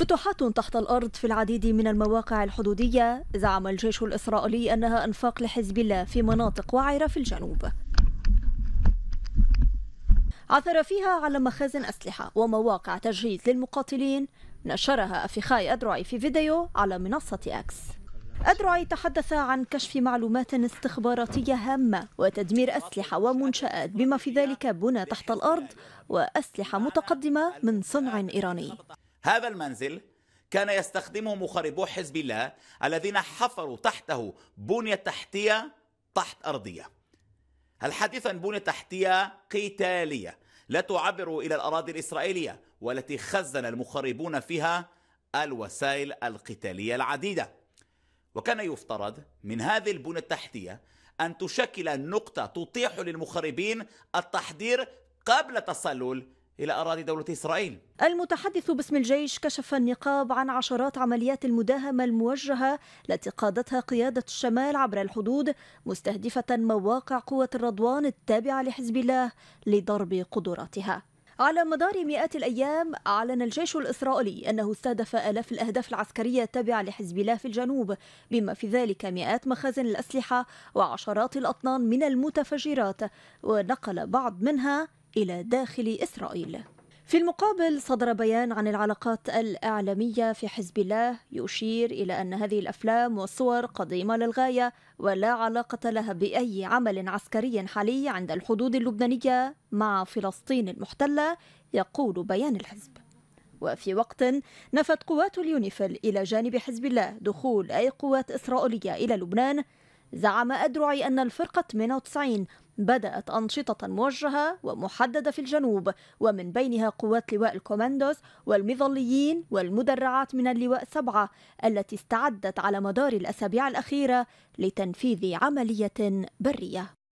فتوحات تحت الأرض في العديد من المواقع الحدودية زعم الجيش الإسرائيلي أنها أنفاق لحزب الله في مناطق وعرة في الجنوب عثر فيها على مخازن أسلحة ومواقع تجهيز للمقاتلين نشرها أفيخاي أدرعي في فيديو على منصة أكس أدرعي تحدث عن كشف معلومات استخباراتية هامة وتدمير أسلحة ومنشآت بما في ذلك بنى تحت الأرض وأسلحة متقدمة من صنع إيراني هذا المنزل كان يستخدمه مخربو حزب الله الذين حفروا تحته بنية تحتية تحت أرضية الحديث عن بنية تحتية قتالية لا تعبر إلى الأراضي الإسرائيلية والتي خزن المخربون فيها الوسائل القتالية العديدة وكان يفترض من هذه البنى التحتية أن تشكل نقطة تتيح للمخربين التحضير قبل تسلل إلى أراضي دولة إسرائيل المتحدث باسم الجيش كشف النقاب عن عشرات عمليات المداهمة الموجهة التي قادتها قيادة الشمال عبر الحدود مستهدفة مواقع قوة الرضوان التابعة لحزب الله لضرب قدراتها على مدار مئات الأيام أعلن الجيش الإسرائيلي أنه استهدف آلاف الأهداف العسكرية التابعة لحزب الله في الجنوب بما في ذلك مئات مخازن الأسلحة وعشرات الأطنان من المتفجرات ونقل بعض منها إلى داخل إسرائيل في المقابل صدر بيان عن العلاقات الإعلامية في حزب الله يشير إلى أن هذه الأفلام والصور قديمة للغاية ولا علاقة لها بأي عمل عسكري حالي عند الحدود اللبنانية مع فلسطين المحتلة يقول بيان الحزب وفي وقت نفت قوات اليونيفيل إلى جانب حزب الله دخول أي قوات إسرائيلية إلى لبنان زعم أدرعي أن الفرقة 98 بدأت أنشطة موجهة ومحددة في الجنوب ومن بينها قوات لواء الكوماندوس والمظليين والمدرعات من اللواء سبعة التي استعدت على مدار الأسابيع الأخيرة لتنفيذ عملية برية